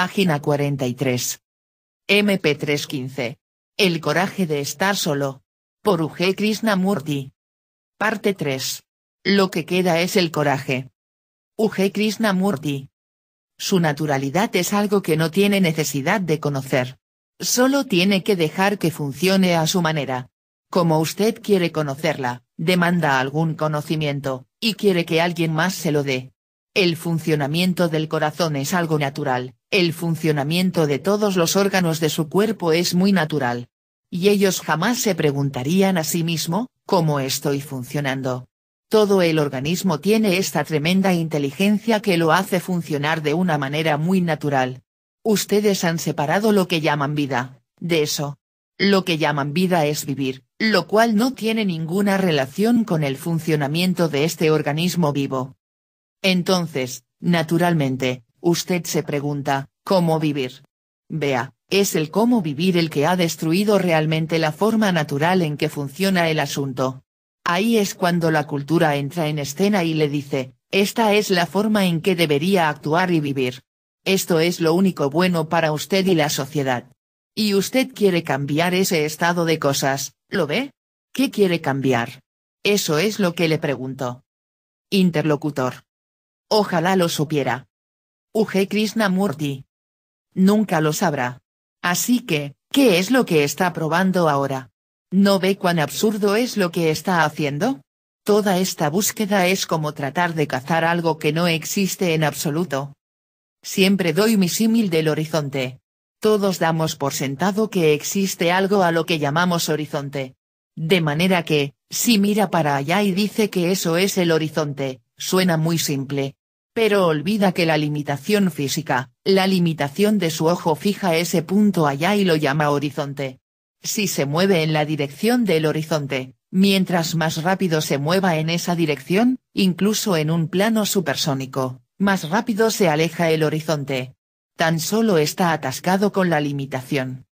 Página 43. MP315. El coraje de estar solo. Por UG Krishnamurti. Parte 3. Lo que queda es el coraje. UG Krishnamurti. Su naturalidad es algo que no tiene necesidad de conocer. Solo tiene que dejar que funcione a su manera. Como usted quiere conocerla, demanda algún conocimiento, y quiere que alguien más se lo dé. El funcionamiento del corazón es algo natural, el funcionamiento de todos los órganos de su cuerpo es muy natural. Y ellos jamás se preguntarían a sí mismo, ¿cómo estoy funcionando? Todo el organismo tiene esta tremenda inteligencia que lo hace funcionar de una manera muy natural. Ustedes han separado lo que llaman vida, de eso. Lo que llaman vida es vivir, lo cual no tiene ninguna relación con el funcionamiento de este organismo vivo. Entonces, naturalmente, Usted se pregunta, ¿cómo vivir? Vea, es el cómo vivir el que ha destruido realmente la forma natural en que funciona el asunto. Ahí es cuando la cultura entra en escena y le dice, esta es la forma en que debería actuar y vivir. Esto es lo único bueno para usted y la sociedad. Y usted quiere cambiar ese estado de cosas, ¿lo ve? ¿Qué quiere cambiar? Eso es lo que le pregunto. Interlocutor. Ojalá lo supiera. Ug Krishnamurti. Nunca lo sabrá. Así que, ¿qué es lo que está probando ahora? ¿No ve cuán absurdo es lo que está haciendo? Toda esta búsqueda es como tratar de cazar algo que no existe en absoluto. Siempre doy mi símil del horizonte. Todos damos por sentado que existe algo a lo que llamamos horizonte. De manera que, si mira para allá y dice que eso es el horizonte, suena muy simple, pero olvida que la limitación física, la limitación de su ojo fija ese punto allá y lo llama horizonte. Si se mueve en la dirección del horizonte, mientras más rápido se mueva en esa dirección, incluso en un plano supersónico, más rápido se aleja el horizonte. Tan solo está atascado con la limitación.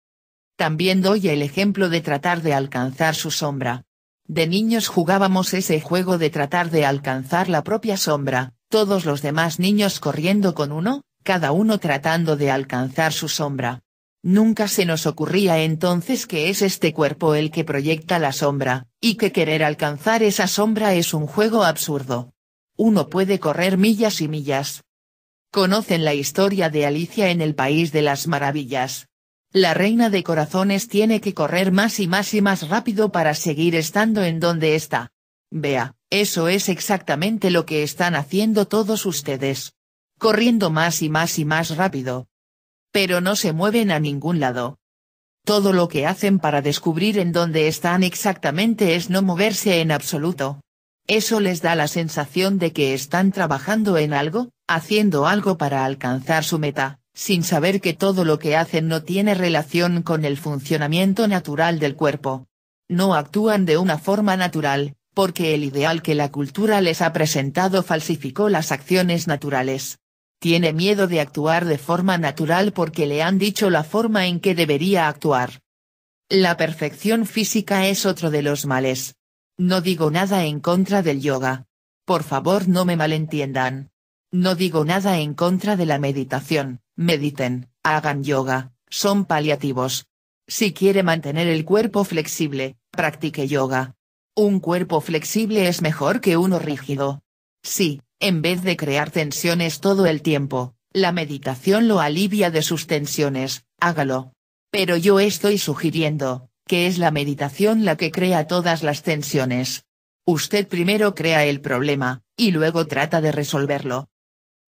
También doy el ejemplo de tratar de alcanzar su sombra. De niños jugábamos ese juego de tratar de alcanzar la propia sombra, todos los demás niños corriendo con uno, cada uno tratando de alcanzar su sombra. Nunca se nos ocurría entonces que es este cuerpo el que proyecta la sombra, y que querer alcanzar esa sombra es un juego absurdo. Uno puede correr millas y millas. Conocen la historia de Alicia en el País de las Maravillas. La reina de corazones tiene que correr más y más y más rápido para seguir estando en donde está. Vea, eso es exactamente lo que están haciendo todos ustedes. Corriendo más y más y más rápido. Pero no se mueven a ningún lado. Todo lo que hacen para descubrir en dónde están exactamente es no moverse en absoluto. Eso les da la sensación de que están trabajando en algo, haciendo algo para alcanzar su meta, sin saber que todo lo que hacen no tiene relación con el funcionamiento natural del cuerpo. No actúan de una forma natural, porque el ideal que la cultura les ha presentado falsificó las acciones naturales. Tiene miedo de actuar de forma natural porque le han dicho la forma en que debería actuar. La perfección física es otro de los males. No digo nada en contra del yoga. Por favor no me malentiendan. No digo nada en contra de la meditación, mediten, hagan yoga, son paliativos. Si quiere mantener el cuerpo flexible, practique yoga, un cuerpo flexible es mejor que uno rígido. Sí, en vez de crear tensiones todo el tiempo, la meditación lo alivia de sus tensiones, hágalo. Pero yo estoy sugiriendo, que es la meditación la que crea todas las tensiones. Usted primero crea el problema, y luego trata de resolverlo.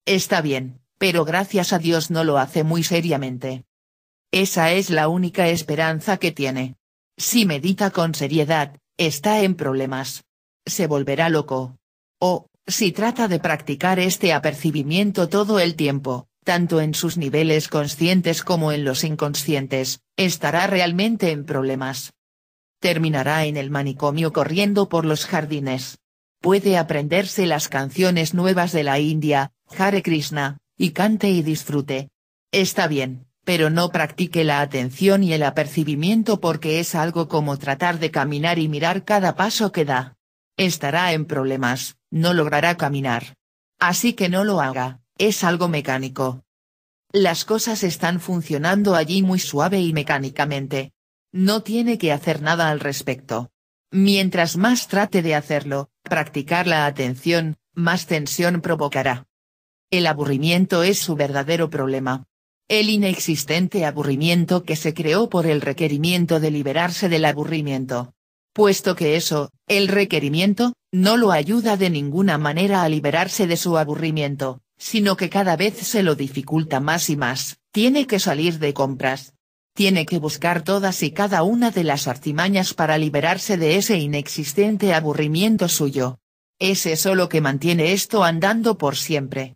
Está bien, pero gracias a Dios no lo hace muy seriamente. Esa es la única esperanza que tiene. Si medita con seriedad, está en problemas. Se volverá loco. O, si trata de practicar este apercibimiento todo el tiempo, tanto en sus niveles conscientes como en los inconscientes, estará realmente en problemas. Terminará en el manicomio corriendo por los jardines. Puede aprenderse las canciones nuevas de la India, Hare Krishna, y cante y disfrute. Está bien pero no practique la atención y el apercibimiento porque es algo como tratar de caminar y mirar cada paso que da. Estará en problemas, no logrará caminar. Así que no lo haga, es algo mecánico. Las cosas están funcionando allí muy suave y mecánicamente. No tiene que hacer nada al respecto. Mientras más trate de hacerlo, practicar la atención, más tensión provocará. El aburrimiento es su verdadero problema. El inexistente aburrimiento que se creó por el requerimiento de liberarse del aburrimiento. Puesto que eso, el requerimiento, no lo ayuda de ninguna manera a liberarse de su aburrimiento, sino que cada vez se lo dificulta más y más, tiene que salir de compras, tiene que buscar todas y cada una de las artimañas para liberarse de ese inexistente aburrimiento suyo. Es eso lo que mantiene esto andando por siempre.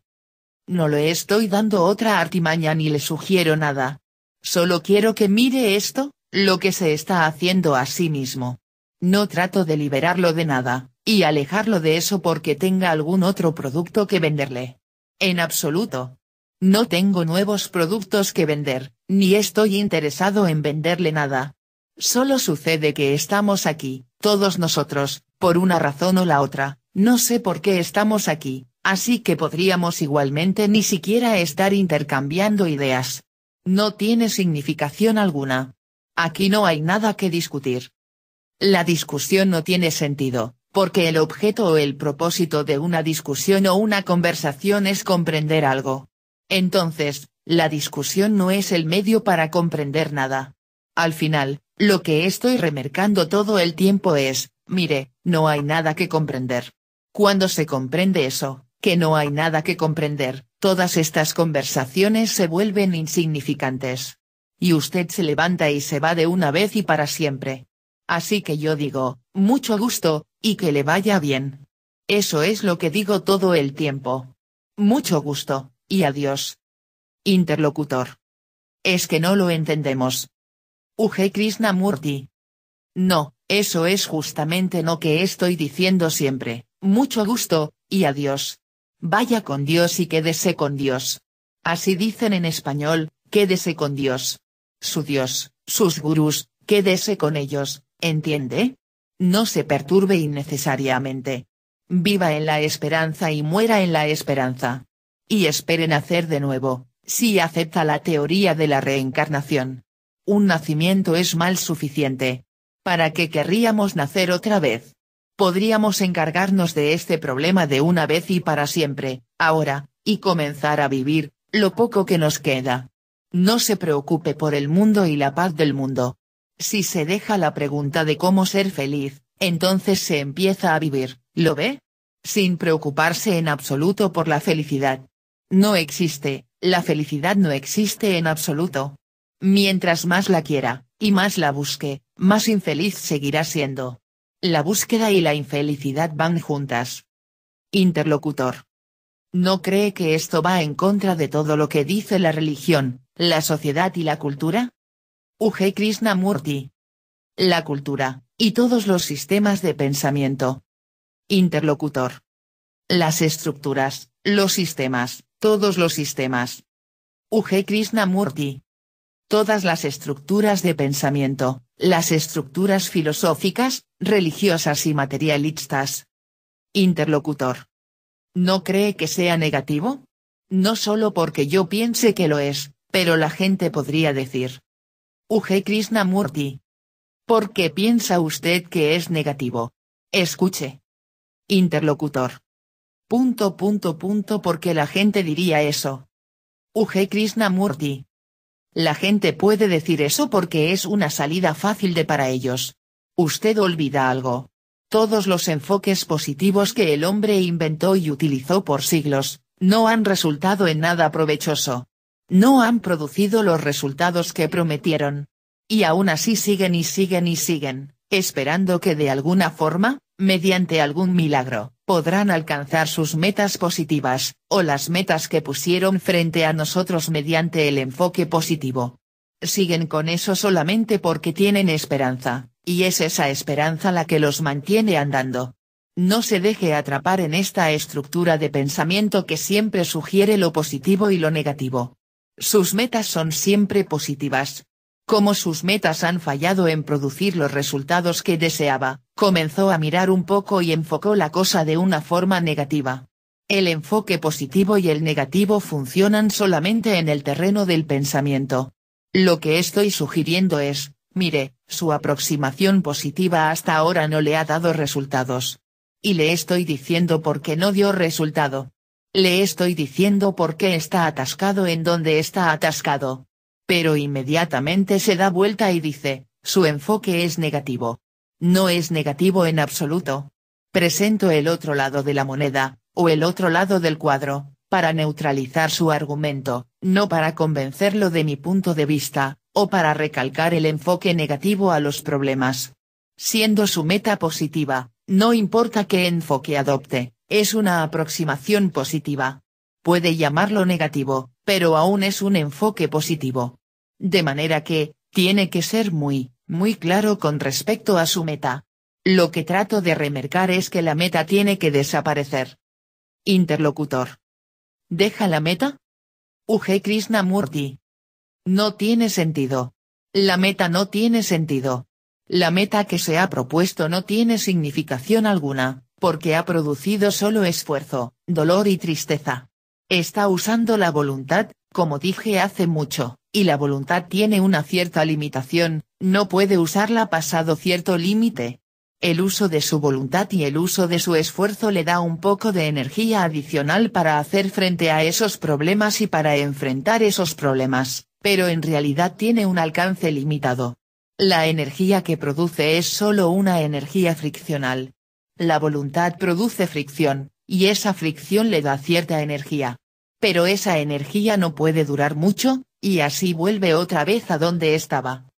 No le estoy dando otra artimaña ni le sugiero nada. Solo quiero que mire esto, lo que se está haciendo a sí mismo. No trato de liberarlo de nada, y alejarlo de eso porque tenga algún otro producto que venderle. En absoluto. No tengo nuevos productos que vender, ni estoy interesado en venderle nada. Solo sucede que estamos aquí, todos nosotros, por una razón o la otra, no sé por qué estamos aquí, Así que podríamos igualmente ni siquiera estar intercambiando ideas. No tiene significación alguna. Aquí no hay nada que discutir. La discusión no tiene sentido, porque el objeto o el propósito de una discusión o una conversación es comprender algo. Entonces, la discusión no es el medio para comprender nada. Al final, lo que estoy remarcando todo el tiempo es, mire, no hay nada que comprender. Cuando se comprende eso, que no hay nada que comprender, todas estas conversaciones se vuelven insignificantes. Y usted se levanta y se va de una vez y para siempre. Así que yo digo, mucho gusto, y que le vaya bien. Eso es lo que digo todo el tiempo. Mucho gusto, y adiós. Interlocutor. Es que no lo entendemos. Krishna Krishnamurti. No, eso es justamente lo que estoy diciendo siempre, mucho gusto, y adiós vaya con Dios y quédese con Dios. Así dicen en español, quédese con Dios. Su Dios, sus gurús, quédese con ellos, ¿entiende? No se perturbe innecesariamente. Viva en la esperanza y muera en la esperanza. Y espere nacer de nuevo, si acepta la teoría de la reencarnación. Un nacimiento es mal suficiente. ¿Para qué querríamos nacer otra vez? Podríamos encargarnos de este problema de una vez y para siempre, ahora, y comenzar a vivir, lo poco que nos queda. No se preocupe por el mundo y la paz del mundo. Si se deja la pregunta de cómo ser feliz, entonces se empieza a vivir, ¿lo ve? Sin preocuparse en absoluto por la felicidad. No existe, la felicidad no existe en absoluto. Mientras más la quiera, y más la busque, más infeliz seguirá siendo. La búsqueda y la infelicidad van juntas. Interlocutor. ¿No cree que esto va en contra de todo lo que dice la religión, la sociedad y la cultura? Krishna Krishnamurti. La cultura, y todos los sistemas de pensamiento. Interlocutor. Las estructuras, los sistemas, todos los sistemas. Krishna Krishnamurti. Todas las estructuras de pensamiento, las estructuras filosóficas, religiosas y materialistas. Interlocutor. ¿No cree que sea negativo? No solo porque yo piense que lo es, pero la gente podría decir. UG Krishnamurti. ¿Por qué piensa usted que es negativo? Escuche. Interlocutor. Punto punto punto porque la gente diría eso. UG Krishnamurti. La gente puede decir eso porque es una salida fácil de para ellos. Usted olvida algo. Todos los enfoques positivos que el hombre inventó y utilizó por siglos, no han resultado en nada provechoso. No han producido los resultados que prometieron. Y aún así siguen y siguen y siguen esperando que de alguna forma, mediante algún milagro, podrán alcanzar sus metas positivas, o las metas que pusieron frente a nosotros mediante el enfoque positivo. Siguen con eso solamente porque tienen esperanza, y es esa esperanza la que los mantiene andando. No se deje atrapar en esta estructura de pensamiento que siempre sugiere lo positivo y lo negativo. Sus metas son siempre positivas, como sus metas han fallado en producir los resultados que deseaba, comenzó a mirar un poco y enfocó la cosa de una forma negativa. El enfoque positivo y el negativo funcionan solamente en el terreno del pensamiento. Lo que estoy sugiriendo es, mire, su aproximación positiva hasta ahora no le ha dado resultados. Y le estoy diciendo por qué no dio resultado. Le estoy diciendo por qué está atascado en donde está atascado pero inmediatamente se da vuelta y dice, su enfoque es negativo. No es negativo en absoluto. Presento el otro lado de la moneda, o el otro lado del cuadro, para neutralizar su argumento, no para convencerlo de mi punto de vista, o para recalcar el enfoque negativo a los problemas. Siendo su meta positiva, no importa qué enfoque adopte, es una aproximación positiva. Puede llamarlo negativo, pero aún es un enfoque positivo de manera que, tiene que ser muy, muy claro con respecto a su meta. Lo que trato de remarcar es que la meta tiene que desaparecer. Interlocutor. ¿Deja la meta? Krishna Krishnamurti. No tiene sentido. La meta no tiene sentido. La meta que se ha propuesto no tiene significación alguna, porque ha producido solo esfuerzo, dolor y tristeza. Está usando la voluntad, como dije hace mucho, y la voluntad tiene una cierta limitación, no puede usarla pasado cierto límite. El uso de su voluntad y el uso de su esfuerzo le da un poco de energía adicional para hacer frente a esos problemas y para enfrentar esos problemas, pero en realidad tiene un alcance limitado. La energía que produce es solo una energía friccional. La voluntad produce fricción, y esa fricción le da cierta energía pero esa energía no puede durar mucho, y así vuelve otra vez a donde estaba.